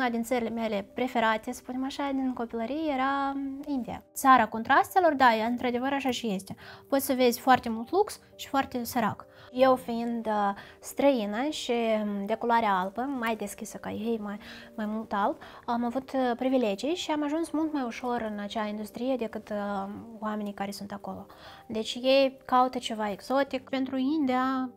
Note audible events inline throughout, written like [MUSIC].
una din țările mele preferate, spunem așa, din copilărie era mm, India. Țara contrastelor, da, într-adevăr așa și este. Poți să vezi foarte mult lux și foarte sărac. Eu fiind uh, străină și mm, de culoare albă, mai deschisă ca ei, mai, mai mult alb, am avut uh, privilegii și am ajuns mult mai ușor în acea industrie decât uh, oamenii care sunt acolo. Deci ei caută ceva exotic. Pentru India,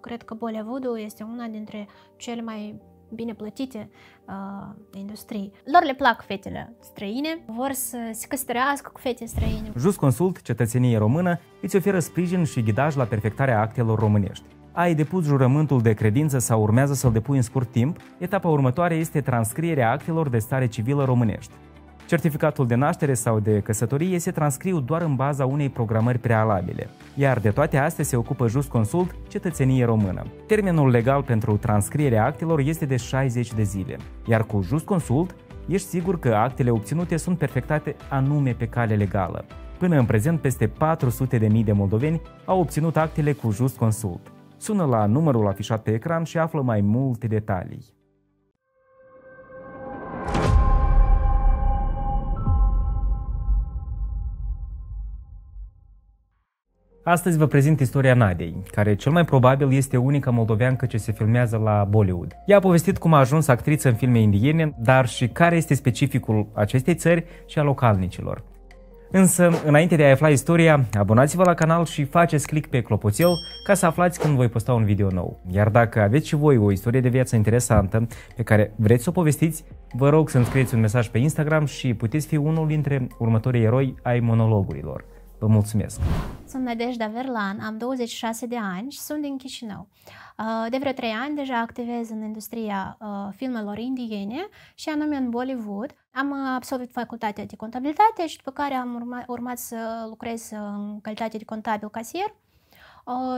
cred că Bollywood este una dintre cele mai bine plătite uh, industrii. Lor le plac fetele străine, vor să se căsătorească cu fete străine. Just Consult, cetățenie română, îți oferă sprijin și ghidaj la perfectarea actelor românești. Ai depus jurământul de credință sau urmează să-l depui în scurt timp, etapa următoare este transcrierea actelor de stare civilă românești. Certificatul de naștere sau de căsătorie se transcriu doar în baza unei programări prealabile, iar de toate astea se ocupă Just Consult Cetățenie Română. Termenul legal pentru transcrierea actelor este de 60 de zile, iar cu Just Consult ești sigur că actele obținute sunt perfectate anume pe cale legală. Până în prezent, peste 400.000 de, de moldoveni au obținut actele cu Just Consult. Sună la numărul afișat pe ecran și află mai multe detalii. Astăzi vă prezint istoria Nadei, care cel mai probabil este unica moldoveancă ce se filmează la Bollywood. Ea a povestit cum a ajuns actriță în filme indiene, dar și care este specificul acestei țări și a localnicilor. Însă, înainte de a afla istoria, abonați-vă la canal și faceți click pe clopoțel ca să aflați când voi posta un video nou. Iar dacă aveți și voi o istorie de viață interesantă pe care vreți să o povestiți, vă rog să mi scrieți un mesaj pe Instagram și puteți fi unul dintre următorii eroi ai monologurilor. Vă mulțumesc! Sunt Nadejda Verlan, am 26 de ani și sunt din Chișinău. Uh, de vreo 3 ani deja activez în industria uh, filmelor indiene și anume în Bollywood. Am uh, absolvit facultatea de contabilitate și după care am urma, urmat să lucrez în calitate de contabil casier.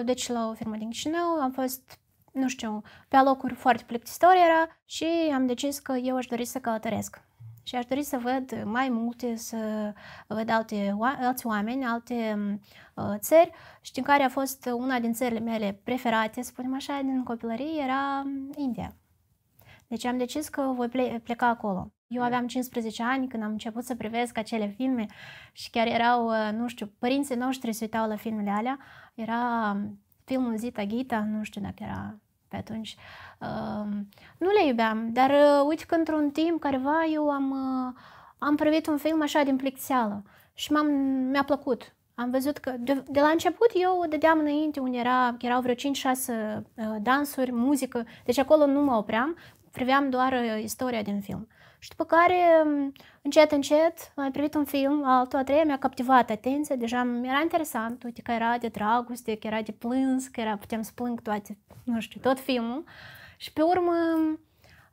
Deci la o firmă din Chișinău am fost nu știu, pe alocuri foarte plictisitor era și am decis că eu aș dori să călătoresc și aș dori să văd mai multe, să văd alte, alți oameni, alte mm, uh, țări Știu care a fost una din țările mele preferate, să spunem așa, din copilărie, era mm, India. Deci am decis că voi pleca acolo. Eu aveam 15 ani când am început să privesc acele filme și chiar erau, uh, nu știu, părinții noștri se uitau la filmele alea. Era mm, filmul Zita Gita, nu știu dacă era pe atunci uh, nu le iubeam, dar uh, uite că într-un timp careva eu am, uh, am privit un film așa din plicțeală și m-am, mi-a plăcut. Am văzut că de, de la început eu dădeam înainte unde era, erau vreo 5-6 uh, dansuri, muzică, deci acolo nu mă opream, priveam doar uh, istoria din film. Și după care, mm, încet, încet, am privit un film, altul, a treia, mi-a captivat atenția, deja era interesant, uite că era de dragoste, că era de plâns, că era, putem să plâng toate, nu știu, tot filmul. Și pe urmă,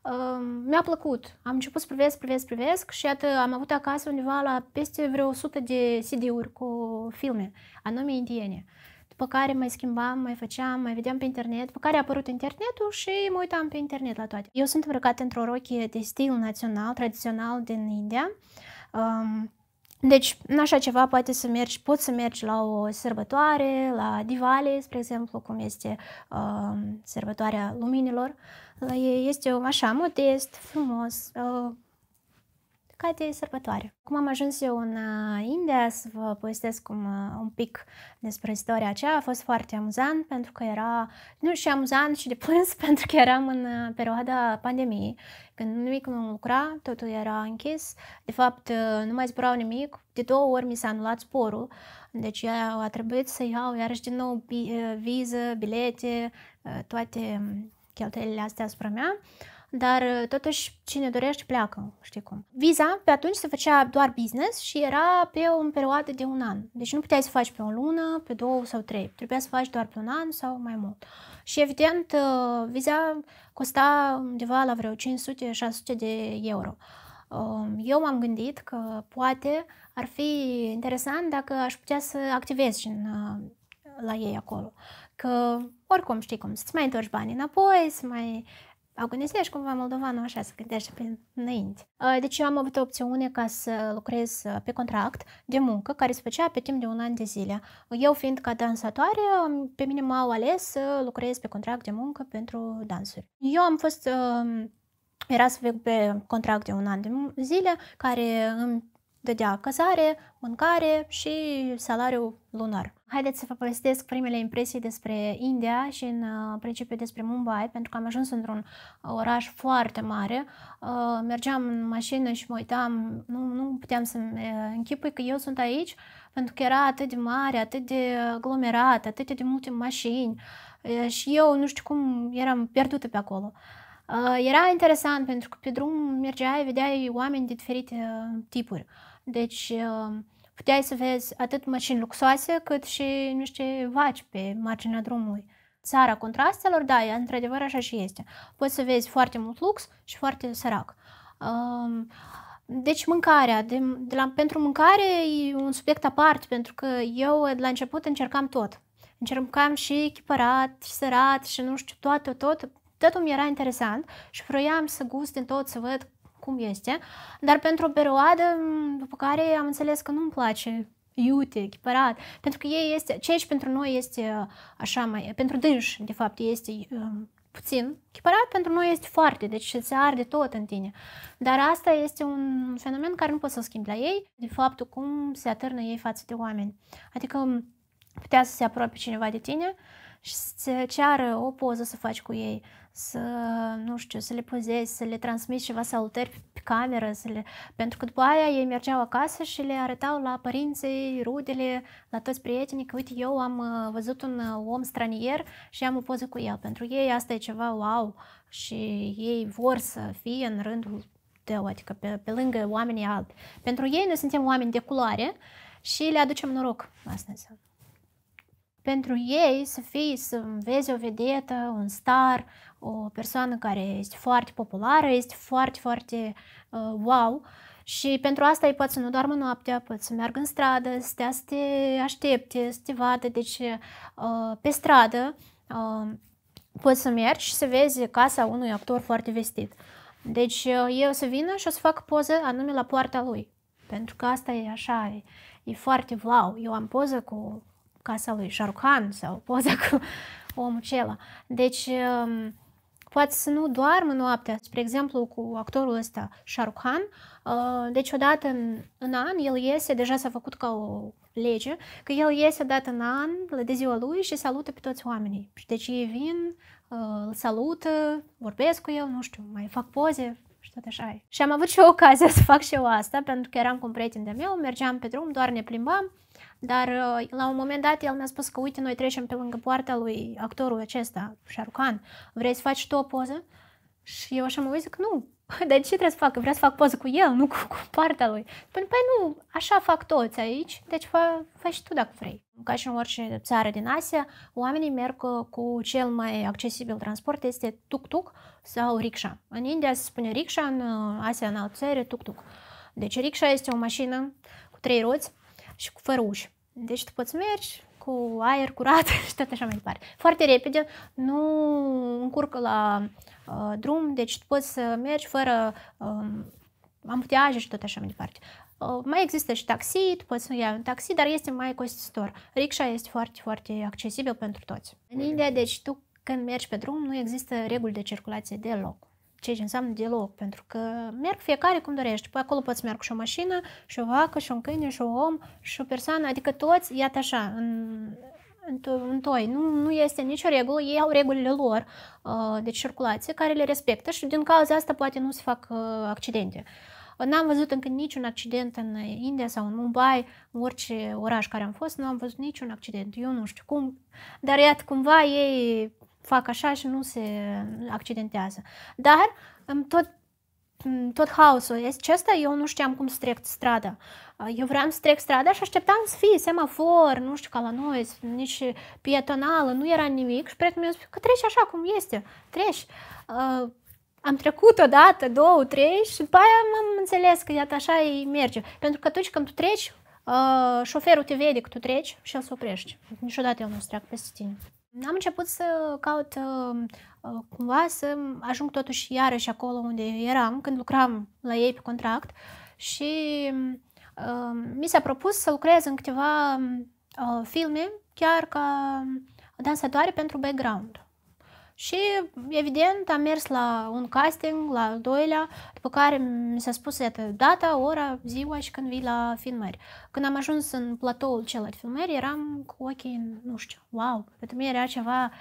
um, mi-a plăcut. Am început să privesc, privesc, privesc și iată, am avut acasă undeva la peste vreo 100 de CD-uri cu filme, anume indiene. Uh, după care mai schimbam, mai făceam, mai vedeam pe internet, după care a apărut internetul și mă uitam pe internet la toate. Eu sunt îmbrăcată într-o rochie de stil național, tradițional din India. Um, deci, în așa ceva poate să mergi, poți să mergi la o sărbătoare, la Diwali, spre exemplu, cum este uh, sărbătoarea luminilor. Este așa modest, frumos, uh, păcate, sărbătoare. Cum am ajuns eu în uh, India să vă povestesc un, uh, un pic despre istoria aceea. A fost foarte amuzant pentru că era, nu și amuzant și de plâns [LAUGHS] pentru că eram în uh, perioada pandemiei, când nimic nu lucra, totul era închis. De fapt, nu mai zburau nimic. De două ori mi s-a anulat sporul, deci eu a trebuit să iau iarăși din nou viză, bilete, toate um, cheltuielile astea asupra mea dar uh, totuși cine dorește pleacă, știi cum. Visa pe atunci se făcea doar business și era pe o perioadă de un an. Deci nu puteai să faci pe o lună, pe două sau trei. Trebuia să faci doar pe un an sau mai mult. Și evident, uh, viza costa undeva la vreo 500-600 de euro. Um, eu m-am gândit că poate ar fi interesant dacă aș putea să activez și în, uh, la ei acolo. Că oricum știi cum, să-ți mai întorci banii înapoi, să mai agonizezi cumva moldovanul așa, să gândești prin înainte. Uh, deci eu am avut o opțiune ca să lucrez uh, pe contract de muncă, care se făcea pe timp de un an de zile. Eu fiind ca dansatoare, um, pe mine m-au ales să lucrez pe contract de muncă pentru dansuri. Eu am fost um, era să fiu pe contract de un an de zile, care îmi dădea cazare, mâncare și salariu lunar. Haideți să vă povestesc primele impresii despre India și în uh, principiu despre Mumbai, pentru că am ajuns într-un uh, oraș foarte mare. Uh, mergeam în mașină și mă uitam, nu, nu puteam să închipui că eu sunt aici, pentru că era atât de mare, atât de aglomerat, atât de multe mașini și eu nu știu cum eram pierdută pe acolo. Era interesant pentru că pe drum mergeai, vedeai oameni de diferite tipuri. Deci uh, puteai să vezi atât mașini luxoase cât și niște vaci pe marginea drumului. Țara contrastelor, da, e, într-adevăr așa și este. Poți să vezi foarte mult lux și foarte sărac. Um, deci mâncarea, de, de la, pentru mâncare e un subiect apart, pentru că eu de la început încercam tot. Încercam și echiparat, și sărat, și nu știu, toate, tot. Totul mi era interesant și vroiam să gust din tot, să văd cum este, dar pentru o perioadă după care am înțeles că nu-mi place iute, echiparat, pentru că ei este, ceea ce pentru noi este uh, așa mai, pentru dânși, de fapt, este um, puțin, echiparat, pentru noi este foarte, deci se arde tot în tine. Dar asta este un fenomen care nu poți să-l schimbi la ei, de fapt cum se atârnă ei față de oameni. Adică um, putea să se apropie cineva de tine și să ceară o poză să faci cu ei să, nu știu, să le pozezi, să le transmiți ceva salutări pe cameră, să le... pentru că după aia ei mergeau acasă și le arătau la părinții, rudele, la toți prietenii că uite eu am uh, văzut un uh, om stranier și am o poză cu el. Pentru ei asta e ceva wow și ei vor să fie în rândul tău, adică pe, pe lângă oamenii albi. Pentru ei noi suntem oameni de culoare și le aducem noroc. Asta înseamnă pentru ei să fii, să vezi o vedetă, un star, o persoană care este foarte populară, este foarte, foarte uh, wow și pentru asta ei pot să nu doarmă noaptea, pot să meargă în stradă, să te, să te aștepte, să te vadă, deci uh, pe stradă uh, poți să mergi și să vezi casa unui actor foarte vestit. Deci uh, eu să vină și o să fac poză anume la poarta lui, pentru că asta e așa, e, e foarte wow, eu am poză cu casa lui Jarhan sau poza cu [LAUGHS] omul acela. Deci, um, poate să nu doarmă noaptea, spre exemplu cu actorul ăsta, Jarhan. Uh, deci odată în, în an el iese, deja s-a făcut ca o lege, că el iese odată în an de ziua lui și salută pe toți oamenii. Deci ei vin, uh, îl salută, vorbesc cu el, nu știu, mai fac poze, și așa. Și am avut și ocazia [LAUGHS] să fac și eu asta, pentru că eram cu un prieten de meu, mergeam pe drum, doar ne plimbam dar uh, la un moment dat el mi-a spus că uite, noi trecem pe lângă poarta lui actorul acesta, Șarucan, vrei să faci tu o poză? Și eu așa mă uit zic, nu, [LAUGHS] dar ce trebuie să fac? Vreau să fac poză cu el, nu cu, cu partea lui. Spune, păi nu, așa fac toți aici, deci fă, fă și tu dacă vrei. Ca și în orice țară din Asia, oamenii merg uh, cu, cel mai accesibil transport, este tuk-tuk sau rickshaw. În India se spune rickshaw, în uh, Asia, în altă țări, tuk-tuk. Deci rickshaw este o mașină cu trei roți, și cu fără făruși. Deci tu poți mergi cu aer curat [LAUGHS] și tot așa mai departe. Foarte repede, nu încurcă la uh, drum, deci tu poți să mergi fără uh, um, ambuteaje și tot așa mai departe. Uh, mai există și taxi, tu poți să iei un taxi, dar este mai costisitor. Rickshaw este foarte, foarte accesibil pentru toți. În India, deci tu când mergi pe drum, nu există reguli de circulație deloc ceea ce înseamnă deloc, pentru că merg fiecare cum dorește. Păi acolo poți merg și o mașină, și o vacă, și un câine, și un om, și o persoană, adică toți, iată așa, în, în, în toi. Nu, nu este nicio regulă, ei au regulile lor uh, de circulație care le respectă și din cauza asta poate nu se fac uh, accidente. N-am văzut încă niciun accident în India sau în Mumbai, în orice oraș care am fost, nu am văzut niciun accident. Eu nu știu cum, dar iată, cumva ei fac așa și nu se accidentează. Dar tot tot haosul este acesta, eu nu știam cum să trec strada. Eu vreau să trec strada și așteptam să fie semafor, nu știu, ca la noi, nici pietonală, nu era nimic și prietenul meu spune că treci așa cum este, treci. Uh, am trecut o dată, două, trei și după aia m-am înțeles că iată așa îi merge. Pentru că atunci când tu treci, uh, șoferul te vede că tu treci și el se oprește. Niciodată el nu se treacă peste tine. Am început să caut um, uh, cumva să ajung totuși iarăși acolo unde eram când lucram la ei pe contract și um, uh, mi s-a propus să lucrez în câteva um, uh, filme chiar ca dansatoare pentru background. Și, evident, am mers la un casting, la al doilea, după care mi s-a spus iată, data, ora, ziua și când vii la filmări. Când am ajuns în platoul celălalt filmări, eram cu ochii, în, nu știu, wow, pentru mine era ceva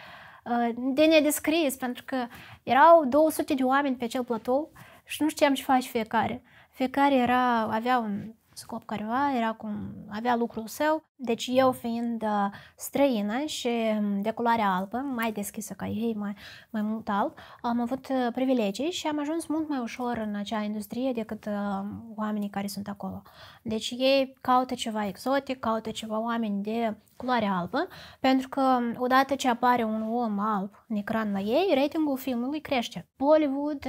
uh, de nedescris, pentru că erau 200 de oameni pe acel platou și nu știam ce faci fiecare. Fiecare era, avea un scop careva, era cum, avea lucrul său. Deci eu fiind uh, străină și mm, de culoare albă, mai deschisă ca ei, mai, mai mult alb, am avut uh, privilegii și am ajuns mult mai ușor în acea industrie decât uh, oamenii care sunt acolo. Deci ei caută ceva exotic, caută ceva oameni de culoare albă, pentru că mm, odată ce apare un om alb în ecran la ei, ratingul filmului crește. Bollywood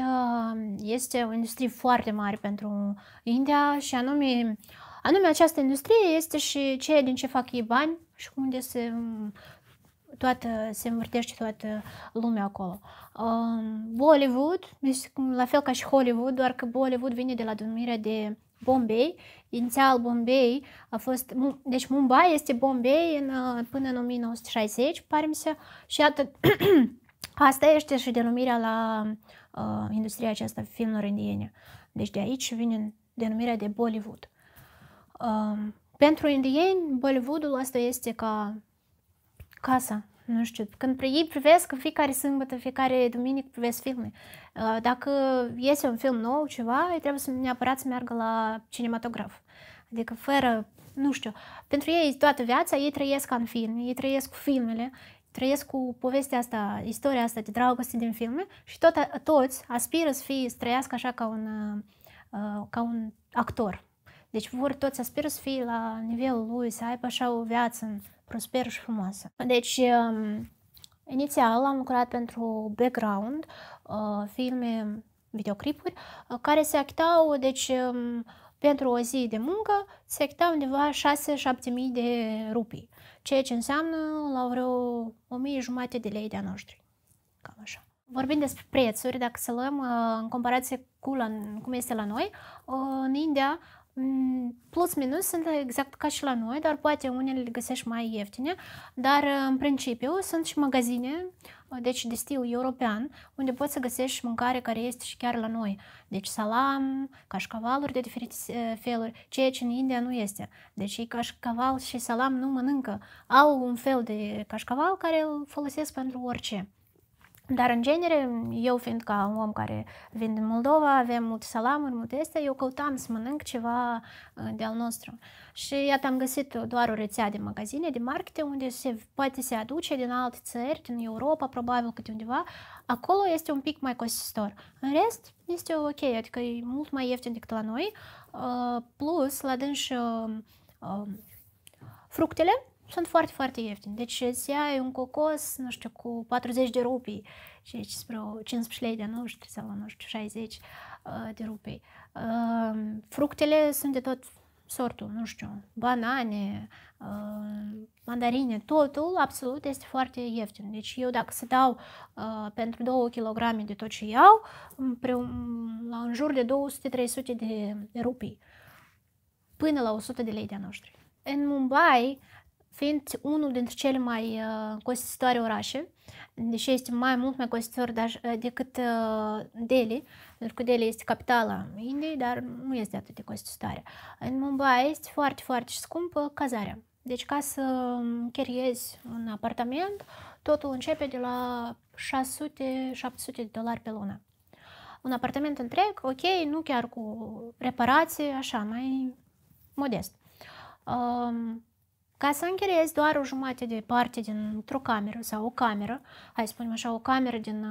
este o industrie foarte mare pentru India și anume Anume, această industrie este și ceea din ce fac ei bani și unde se, mm, toată, se învârtește toată lumea acolo. Um, Bollywood, deci, la fel ca și Hollywood, doar că Bollywood vine de la denumirea de Bombay. Inițial Bombay a fost, deci Mumbai este Bombay în, până în 1960, pare mi se, și atât. [CLEARS THROAT] asta este și denumirea la uh, industria aceasta filmelor indiene. Deci de aici vine denumirea de Bollywood. Pentru indieni, Bollywoodul ăsta este ca casa, nu știu, când ei privesc în fiecare sâmbătă, fiecare duminică privesc filme. Uh, dacă iese un film nou, ceva, trebuie să neapărat să meargă la cinematograf. Adică fără, nu știu, pentru ei toată viața, ei trăiesc ca în filme, ei trăiesc cu filmele, trăiesc cu povestea asta, istoria asta de dragoste din filme și tot, toți aspiră să, fie, să trăiască așa ca un, uh, ca un actor. Deci vor toți aspiră să fie la nivelul lui, să aibă așa o viață prosperă și frumoasă. Deci, um, inițial am lucrat pentru background, uh, filme, videoclipuri, uh, care se achitau, deci, um, pentru o zi de muncă se achitau undeva 6-7 mii de rupii, ceea ce înseamnă la vreo 1 mii jumate de lei de-a noștri. Cam așa. Vorbind despre prețuri, dacă să luăm uh, în comparație cu la, cum este la noi, uh, în India Mm, plus minus sunt exact ca și la noi, dar poate unele le găsești mai ieftine, dar în principiu sunt și magazine, uh, deci de stil european, unde poți să găsești mâncare care este și chiar la noi. Deci salam, cașcavaluri de diferite uh, feluri, ceea ce în India nu este. Deci ei cașcaval și salam nu mănâncă. Au un fel de cașcaval care îl folosesc pentru orice. Dar, în genere, eu fiind ca un om care vin din Moldova, avem multe salamuri, multe este, eu căutam să mănânc ceva uh, de-al nostru. Și iată am găsit doar o rețea de magazine, de markete, unde se poate se aduce din alte țări, din Europa, probabil câte undeva. Acolo este un pic mai costisitor. În rest, este ok, adică e mult mai ieftin decât la noi. Uh, plus, la dânși, uh, fructele sunt foarte, foarte ieftini. Deci îți uh, ai un cocos, nu știu, cu 40 de rupii, și aici spre 15 lei de nu sau nu știu, 60 uh, de rupii. Um, fructele sunt de tot sortul, nu știu, banane, uh, mandarine, totul absolut este foarte ieftin. Deci eu dacă se dau pentru 2 kg de tot ce iau, la în jur de 200-300 de rupii, până la 100 de lei de noștri. În Mumbai fiind unul dintre cele mai uh, costisitoare orașe, deși este mai mult mai costisitor uh, decât uh, Delhi, pentru că Delhi este capitala Indiei, dar nu este atât de costisitoare. În Mumbai este foarte, foarte scumpă cazarea. Deci ca să închiriezi un apartament, totul începe de la 600-700 de dolari pe lună. Un apartament întreg, ok, nu chiar cu reparații, așa, mai modest. Um, ca să închiriezi doar o jumătate de parte dintr-o cameră sau o cameră, hai să spunem așa, o cameră din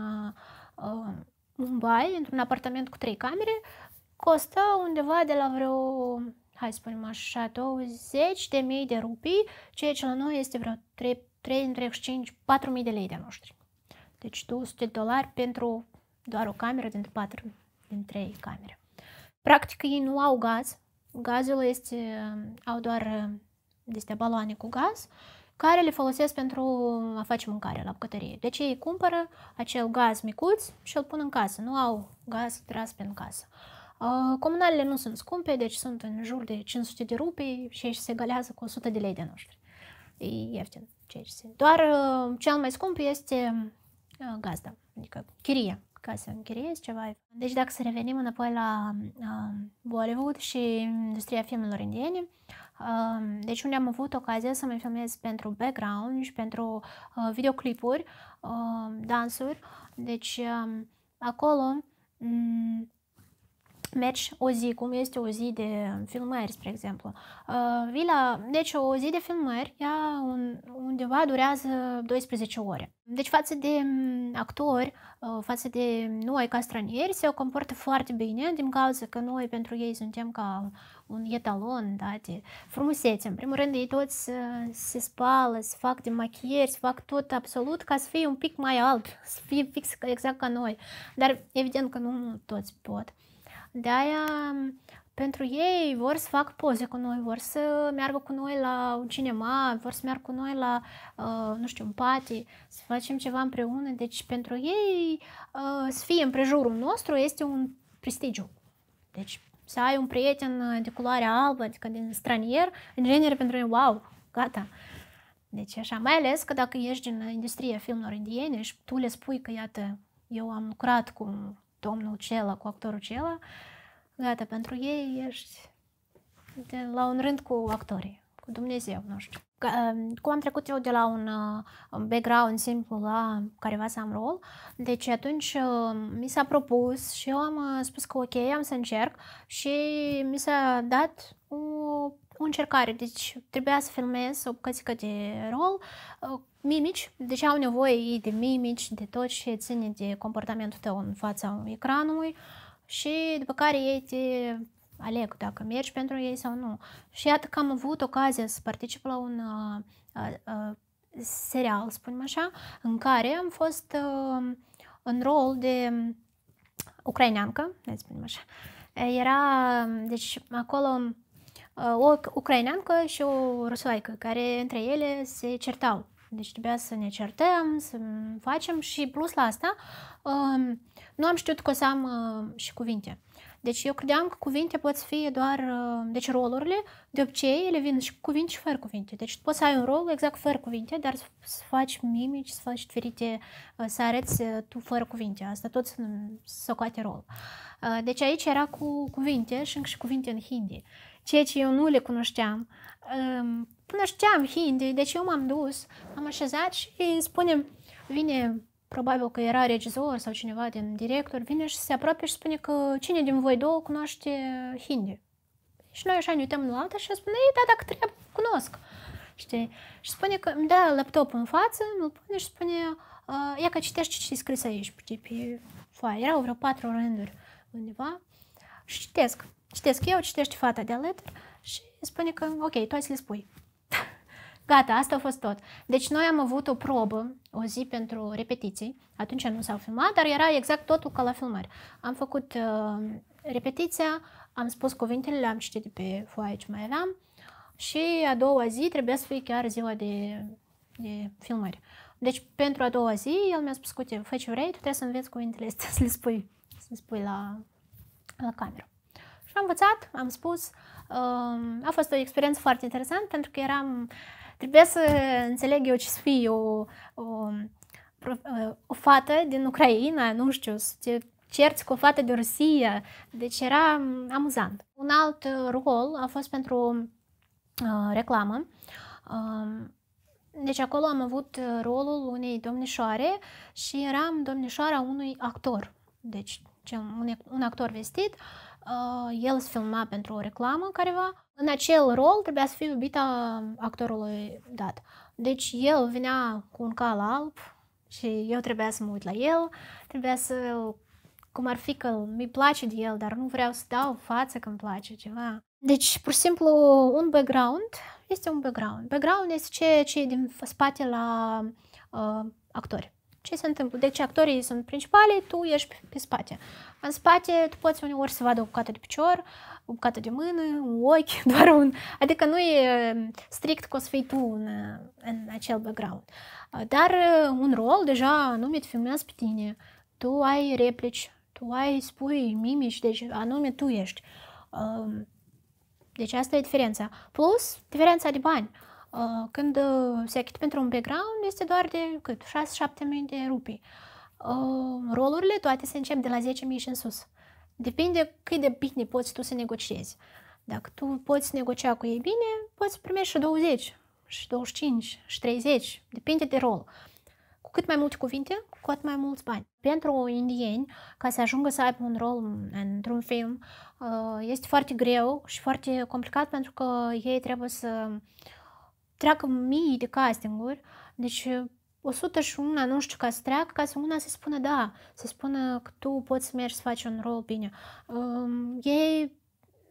uh, Mumbai, uh, într-un apartament cu trei camere, costă undeva de la vreo, hai să spunem așa, 20 de mii de rupii, ceea ce la noi este vreo 3, 3 între 5, 4 mii de lei de noștri. Deci 200 de dolari pentru doar o cameră dintre 4, din 3 camere. Practic ei nu au gaz, gazul este, au doar niște deci baloane cu gaz, care le folosesc pentru a face mâncare la bucătărie. Deci ei cumpără acel gaz micuț și îl pun în casă. Nu au gaz tras prin casă. Uh, comunalele nu sunt scumpe, deci sunt în jur de 500 de rupii și se galează cu 100 de lei de noștri. E ieftin ce se... Doar uh, cel mai scump este uh, gazda, adică chiria, ca să închiriezi ceva. Deci dacă să revenim înapoi la Bollywood și industria filmelor indiene, deci unde am avut ocazia să mă filmez pentru background și pentru uh, videoclipuri, uh, dansuri. Deci acolo mergi o zi, cum este o zi de filmări, spre exemplu. Uh, Vii la, deci o zi de filmări, ea un, undeva durează 12 ore. Deci față de mm, actori, uh, față de noi ca stranieri, se comportă foarte bine din cauza că noi pentru ei suntem ca un etalon da, de frumusețe. În primul rând, ei toți uh, se spală, se fac de machieri, se fac tot absolut ca să fie un pic mai alb, să fie fix exact ca noi. Dar evident că nu toți pot. De-aia, pentru ei, vor să fac poze cu noi, vor să meargă cu noi la un cinema, vor să meargă cu noi la, uh, nu știu, un pati, să facem ceva împreună. Deci, pentru ei, uh, să fie împrejurul nostru este un prestigiu. Deci, să ai un prieten uh, de culoare albă, adică din stranier, în genere pentru ei, wow, gata. Deci așa, mai ales că dacă ești din industria filmelor indiene și tu le spui că, iată, eu am lucrat cu domnul Cela, cu actorul Cela, gata, pentru ei ești de la un rând cu actorii, cu Dumnezeu, nu știu. Um, cum am trecut eu de la uh, un background simplu la careva să am rol, deci atunci uh, mi s-a propus și eu am uh, spus că ok, am să încerc și mi s-a dat o o încercare, deci trebuia să filmez o bucățică de rol, uh, mimici, deci au nevoie ei de mimici, de tot ce ține de comportamentul tău în fața ecranului și după care ei te aleg dacă mergi pentru ei sau nu. Și iată că am avut ocazia să particip la un uh, uh, uh serial, spunem așa, în care am fost uh, în rol de ucraineancă, ne spunem așa. Era, deci acolo Uh, o ucraineancă și o rusoaică, care între ele se certau. Deci trebuia să ne certăm, să facem și plus la asta um, nu am știut că o să am uh, și cuvinte. Deci eu credeam că cuvinte pot fi doar, uh, deci rolurile, de obicei ele vin și cu cuvinte și fără cuvinte. Deci poți să ai un rol exact fără cuvinte, dar să faci mimici, să faci diferite, să arăți tu fără cuvinte. Asta tot să socoate rol. Deci aici era cu cuvinte și încă și cuvinte în hindi ceea ce eu nu le cunoșteam. Cunoșteam hindi, deci eu m-am dus, am așezat și spunem. vine probabil că era regizor sau cineva din director, vine și se apropie și spune că cine din voi două cunoaște hindi. Și noi așa ne uităm la alta și spune, ei, da, dacă trebuie, cunosc. Știi? Și spune că îmi dă laptopul în față, îl pune și spune, uh, ia că citești ce e scris aici, pe foaie. Erau vreo patru rânduri undeva și citesc. Citesc eu, citești fata de alături și spune că, ok, tu ai să le spui. [LAUGHS] Gata, asta a fost tot. Deci noi am avut o probă, o zi pentru repetiții. Atunci nu s-au filmat, dar era exact totul ca la filmări. Am făcut uh, repetiția, am spus cuvintele, le-am citit pe foaie ce mai aveam și a doua zi trebuia să fie chiar ziua de, de filmări. Deci pentru a doua zi el mi-a spus, uite, fă ce vrei, tu trebuie să înveți cuvintele astea, să le spui, să le spui la, la cameră. Și am învățat, am spus, um, a fost o experiență foarte interesantă pentru că eram, trebuie să înțeleg eu ce să fie o, o, uh, o fată din Ucraina, nu știu, să te cerți cu o fată de Rusia, deci era um, amuzant. Un alt uh, rol a fost pentru uh, reclamă. Um, deci acolo am avut rolul unei domnișoare și eram domnișoara unui actor. Deci un actor vestit el se filma pentru o reclamă careva. În acel rol trebuia să fie iubita actorului dat. Deci el venea cu un cal alb și eu trebuia să mă uit la el, trebuia să cum ar fi că mi place de el, dar nu vreau să dau față că îmi place ceva. Deci, pur și simplu, un background este un background. Background este ce, ce e din spate la uh, actori ce se întâmplă? Deci actorii sunt principale, tu ești pe spate. În spate tu poți uneori să vadă o bucată de picior, o bucată de mână, un ochi, [LAUGHS] doar un... Adică nu e um, strict că o să fii tu în, în acel background. Uh, dar uh, un rol deja anume te filmează pe tine, tu ai replici, tu ai spui mimici, deci anume tu ești. Um, deci asta e diferența. Plus diferența de bani. Uh, când uh, se achită pentru un background, este doar de cât? 6-7.000 de rupii. Uh, rolurile toate se încep de la 10.000 și în sus. Depinde cât de bine poți tu să negociezi. Dacă tu poți negocia cu ei bine, poți primești și 20, și 25, și 30, depinde de rol. Cu cât mai multe cuvinte, cu atât mai mulți bani. Pentru indieni, ca să ajungă să aibă un rol într-un film, este foarte greu și foarte complicat pentru că ei trebuie să treacă mii de castinguri, deci 101, uh, nu știu, ca să treacă, ca să una să spună da, să spună că tu poți să mergi să faci un rol bine. Um, ei,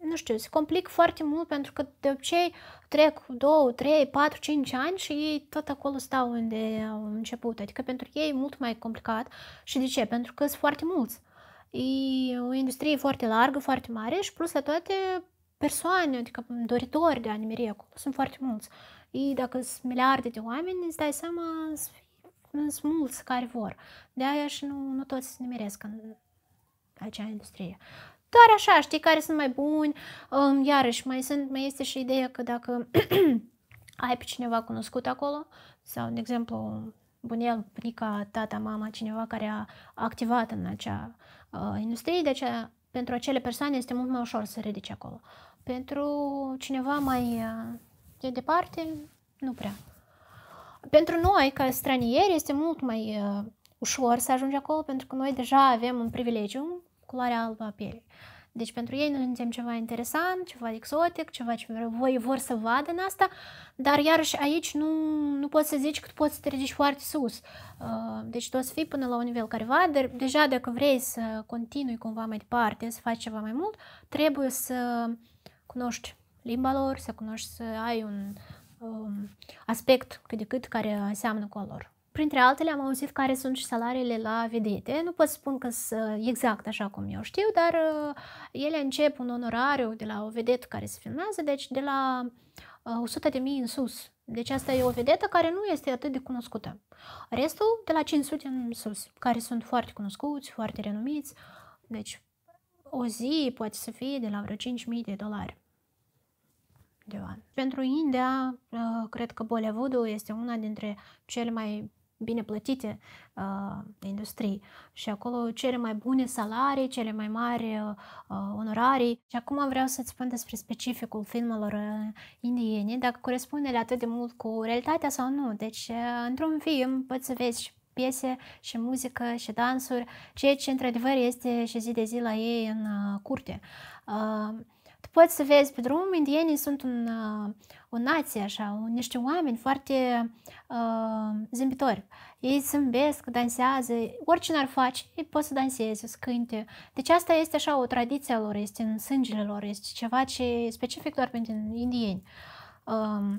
nu știu, se complic foarte mult pentru că de obicei trec 2, 3, 4, 5 ani și ei tot acolo stau unde au început. Adică pentru ei e mult mai complicat. Și de ce? Pentru că sunt foarte mulți. E o industrie foarte largă, foarte mare și plus la toate persoane, adică doritori de animerie, acolo, sunt foarte mulți și dacă sunt miliarde de oameni, îți dai seama, sunt mulți care vor. De aia și nu, nu toți se nimeresc în acea industrie. Dar așa, știi care sunt mai buni, iarăși mai, sunt, mai este și ideea că dacă [CLEARS THROAT] ai pe cineva cunoscut acolo, sau, de exemplu, bunel, bunica, tata, mama, cineva care a activat în acea uh, industrie, de aceea pentru acele persoane este mult mai ușor să ridici acolo. Pentru cineva mai uh, de departe, nu prea. Pentru noi, ca stranieri, este mult mai uh, ușor să ajungi acolo, pentru că noi deja avem un privilegiu, culoarea albă a pielii. Deci pentru ei noi suntem ceva interesant, ceva exotic, ceva ce voi vor să vadă în asta, dar iarăși aici nu, nu poți să zici că tu poți să te ridici foarte sus. Uh, deci tu o să fii până la un nivel careva, dar deja dacă vrei să continui cumva mai departe, să faci ceva mai mult, trebuie să cunoști limba lor, să cunoști, să ai un um, aspect cât de cât care seamănă cu lor. Printre altele am auzit care sunt și salariile la vedete. Nu pot spun că sunt exact așa cum eu știu, dar uh, ele încep un onorariu de la o vedetă care se filmează, deci de la 100 uh, de mii în sus. Deci asta e o vedetă care nu este atât de cunoscută. Restul de la 500 în sus, care sunt foarte cunoscuți, foarte renumiți. Deci o zi poate să fie de la vreo 5.000 de dolari undeva. Pentru India, uh, cred că Bollywood este una dintre cele mai bine plătite uh, industrii și acolo cele mai bune salarii, cele mai mari uh, onorarii. Și acum vreau să-ți spun despre specificul filmelor uh, indieni, dacă corespunde la atât de mult cu realitatea sau nu. Deci, uh, într-un film poți să vezi și piese și muzică și dansuri, ceea ce într-adevăr este și zi de zi la ei în uh, curte. Uh, poți să vezi pe drum, indienii sunt un, uh, o nație așa, un, niște oameni foarte uh, zâmbitori. Ei zâmbesc, dansează, orice n-ar face, ei pot să danseze, să cânte. Deci asta este așa o tradiție a lor, este în sângele lor, este ceva ce e specific doar pentru indieni. Uh,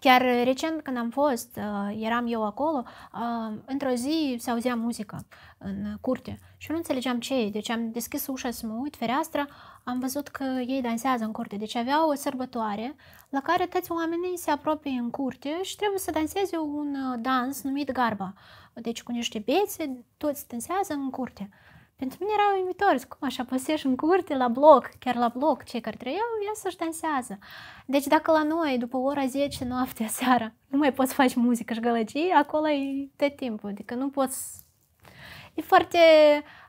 Chiar uh, recent când am fost, uh, eram eu acolo, uh, într-o zi se auzea muzică în curte și nu înțelegeam ce e. Deci am deschis ușa să mă uit, fereastra, am văzut că ei dansează în curte. Deci aveau o sărbătoare la care toți oamenii se apropie în curte și trebuie să danseze un dans numit garba. Deci cu niște bețe, toți dansează în curte. Pentru mine erau uimitori, cum așa păsești în curte, la bloc, chiar la bloc, cei care trăiau, ia să-și dansează. Deci dacă la noi, după ora 10 noaptea [LAUGHS] seara, nu mai poți face muzică și gălăgii, acolo e tot timpul, adică nu poți... E foarte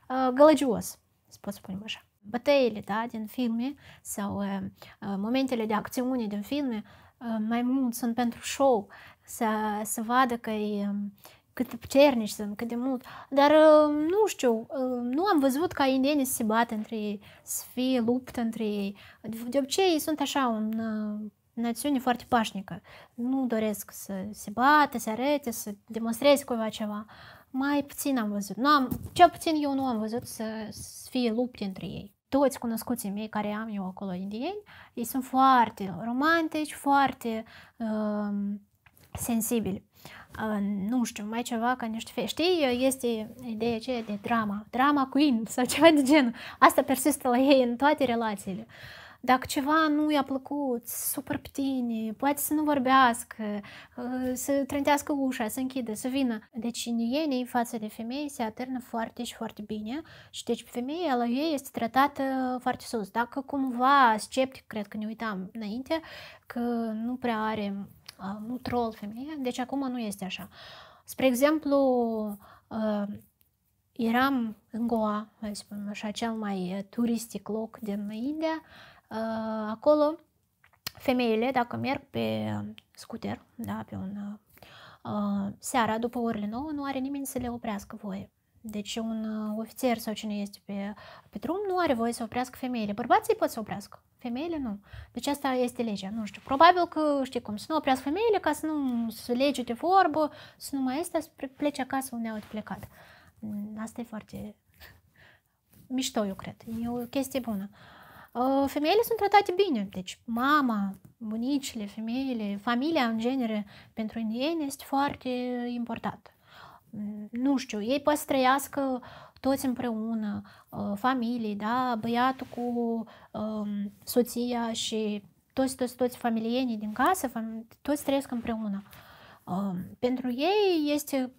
uh, gălăgios, să pot spune așa. Bătăile da, din filme sau uh, uh, momentele de acțiune din filme uh, mai mult sunt pentru show, să, să vadă că e, cât puternici sunt, cât de mult. Dar uh, nu știu, uh, nu am văzut ca indienii să se bată între ei, să fie luptă între ei. De obicei sunt așa un uh, națiune foarte pașnică. Nu doresc să se bată, să arete, să demonstreze cuiva ceva. Mai puțin am văzut. Nu am, cel puțin eu nu am văzut să, să fie lupte între ei. Toți cunoscuții mei care am eu acolo indieni, ei sunt foarte romantici, foarte uh, sensibil. Ă, nu știu, mai ceva ca niște fe... Știi, este ideea aceea de drama, drama queen sau ceva de genul. Asta persistă la ei în toate relațiile. Dacă ceva nu i-a plăcut, super pe poate să nu vorbească, ă, să trântească ușa, să închidă, să vină. Deci în față de femei se atârnă foarte și foarte bine și deci femeia la ei este tratată foarte sus. Dacă cumva sceptic, cred că ne uitam înainte, că nu prea are nu troll femeia, deci acum nu este așa. Spre exemplu, ă, eram în Goa, mai spun așa, cel mai ă, turistic loc din India, ă, acolo femeile, dacă merg pe scuter, da, pe un seara, după orele 9, nu are nimeni să le oprească voie. Deci un uh, ofițer sau cine este pe, pe drum nu are voie să oprească femeile. Bărbații pot să oprească, femeile nu. Deci asta este legea, nu știu. Probabil că, știi cum, să nu oprească femeile ca să nu să lege de vorbă, să nu mai este, să plece acasă unde au plecat. Mm, asta e foarte [LAUGHS] mișto, eu cred. E o chestie bună. Uh, femeile sunt tratate bine, deci mama, bunicile, femeile, familia în genere pentru indieni este foarte importantă nu știu, ei poate să trăiască toți împreună, uh, familii, da, băiatul cu um, soția și toți, toți, toți familienii din casă, toți trăiesc împreună. Um, pentru ei este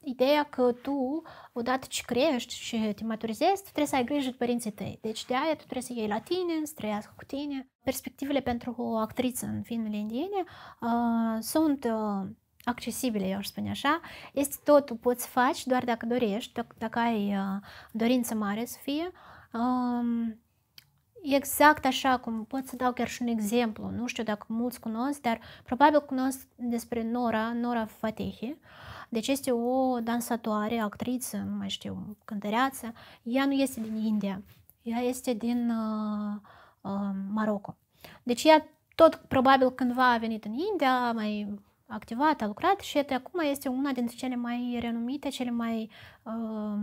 ideea că tu, odată ce crești și te maturizezi, trebuie să ai grijă de părinții tăi. Deci de aia tu trebuie să iei la tine, să trăiască cu tine. Perspectivele pentru o actriță în filmele indiene uh, sunt uh, accesibile, eu aș spune așa, este totul poți faci doar dacă dorești, dacă ai uh, dorință mare să fie. Um, exact așa cum pot să dau chiar și un exemplu, nu știu dacă mulți cunosc, dar probabil cunosc despre Nora, Nora Fatehi. Deci este o dansatoare, actriță, nu mai știu, cântăreață. Ea nu este din India, ea este din uh, uh, Maroc. Deci ea tot probabil cândva a venit în India, mai activat, a lucrat și iată, acum este una dintre cele mai renumite, cele mai uh,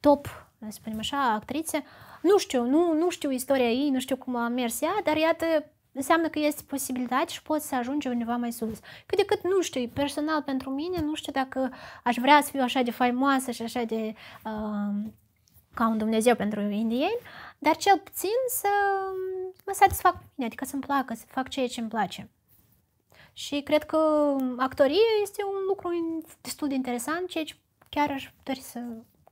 top să spunem așa, actrițe. Nu știu, nu, nu știu istoria ei, nu știu cum a mers ea, dar iată, înseamnă că este posibilitate și poți să ajungi undeva mai sus. Cât de cât nu știu, personal pentru mine, nu știu dacă aș vrea să fiu așa de faimoasă și așa de uh, ca un Dumnezeu pentru indieni, dar cel puțin să mă satisfac mine, adică să-mi placă, să fac ceea ce îmi place. Și cred că actorie este un lucru destul de interesant, ceea ce chiar aș dori să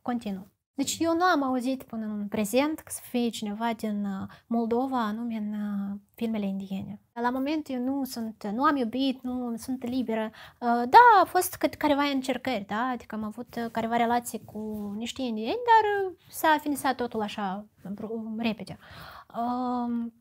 continu. Deci eu nu am auzit până în prezent că să fie cineva din uh, Moldova, anume în uh, filmele indiene. La moment eu nu sunt, nu am iubit, nu sunt liberă. Uh, da, a fost cât careva încercări, da? Adică am avut careva relații cu niște indieni, dar s-a finisat totul așa, repede. Um,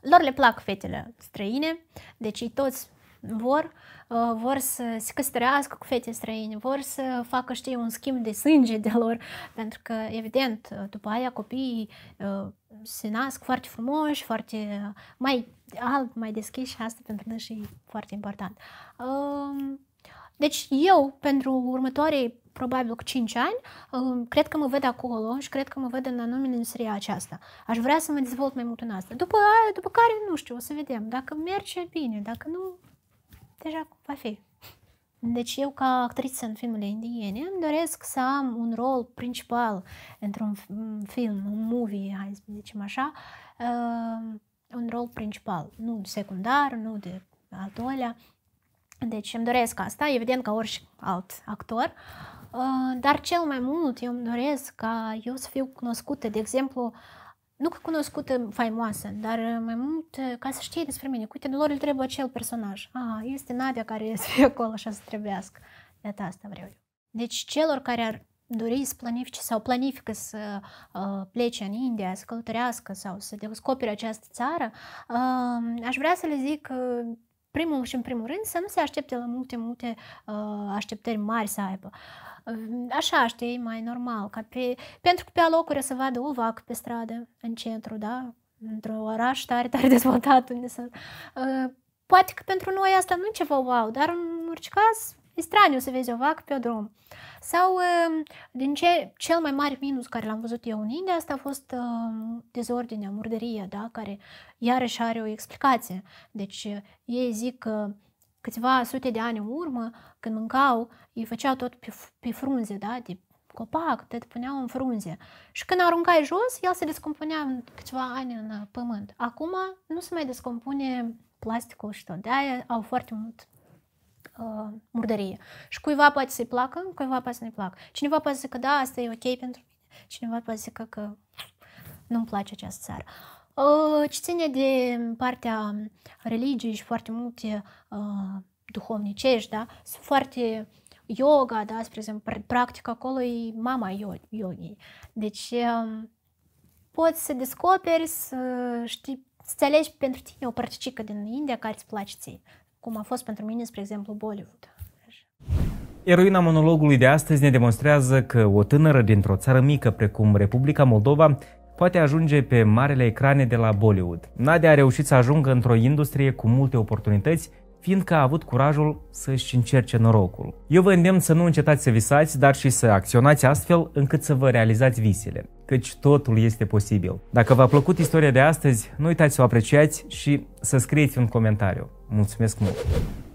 lor le plac fetele străine, deci ei toți vor, uh, vor să se căsătorească cu fete străine, vor să facă, știi, un schimb de sânge de lor, pentru că, evident, uh, după aia copiii uh, se nasc foarte frumoși, foarte mai alb, mai deschis și asta pentru noi e foarte important. Um, deci eu, pentru următoarei probabil cu 5 ani, um, cred că mă văd acolo și cred că mă văd în anume în industria aceasta. Aș vrea să mă dezvolt mai mult în asta. După, după care, nu știu, o să vedem. Dacă merge, bine. Dacă nu, deja va fi. Deci eu, ca actriță în filmele indiene, îmi doresc să am un rol principal într-un film, un movie, hai să zicem așa, uh, un rol principal, nu secundar, nu de al doilea. Deci îmi doresc asta, evident ca orice alt actor, uh, dar cel mai mult eu îmi doresc ca eu să fiu cunoscută, de exemplu, nu că cunoscută, uh, faimoasă, dar uh, mai mult uh, ca să știe despre mine. Uite, lor îl trebuie acel personaj. Ah, este Nadia care [LAUGHS] este acolo și să trebuiască. De asta vreau eu. Deci celor care ar dori să planifice sau planifică să uh, plece în India, să călătorească sau să descopere această țară, uh, aș vrea să le zic uh, primul și în primul rând să nu se aștepte la multe, multe uh, așteptări mari să aibă. Uh, așa, știi, mai normal, ca pe, pentru că pe alocuri o să vadă o vacă pe stradă, în centru, da? Într-un oraș tare, tare dezvoltat unde să... Uh, poate că pentru noi asta nu e ceva wow, dar în orice caz E straniu să vezi o vacă pe drum. Sau, um, din ce, cel mai mare minus care l-am văzut eu în India, asta a fost uh, dezordinea, murdăria, da? care iarăși are o explicație. Deci, uh, ei zic că câțiva sute de ani în urmă, când mâncau, îi făceau tot pe, pe frunze, da? de copac, te puneau în frunze. Și când aruncai jos, el se descompunea în câțiva ani în uh, pământ. Acum nu se mai descompune plasticul și tot. De-aia au foarte mult uh, murdărie. Și cuiva poate să-i placă, cuiva poate să nu-i placă. Cineva poate să zică, da, asta e ok pentru mine. Cineva poate să zică că nu-mi place această țară. Uh, ce ține de partea religiei și foarte multe uh, duhovnicești, da? Sunt foarte yoga, da, spre exemplu, practic acolo e mama yogii. Deci um, poți să descoperi, să știi, să alegi pentru tine o practică din India care îți place ție cum a fost pentru mine, spre exemplu, Bollywood. Eroina monologului de astăzi ne demonstrează că o tânără dintr-o țară mică precum Republica Moldova poate ajunge pe marele ecrane de la Bollywood. Nadia a reușit să ajungă într-o industrie cu multe oportunități fiindcă a avut curajul să-și încerce norocul. Eu vă îndemn să nu încetați să visați, dar și să acționați astfel încât să vă realizați visele, căci totul este posibil. Dacă v-a plăcut istoria de astăzi, nu uitați să o apreciați și să scrieți un comentariu. Mulțumesc mult!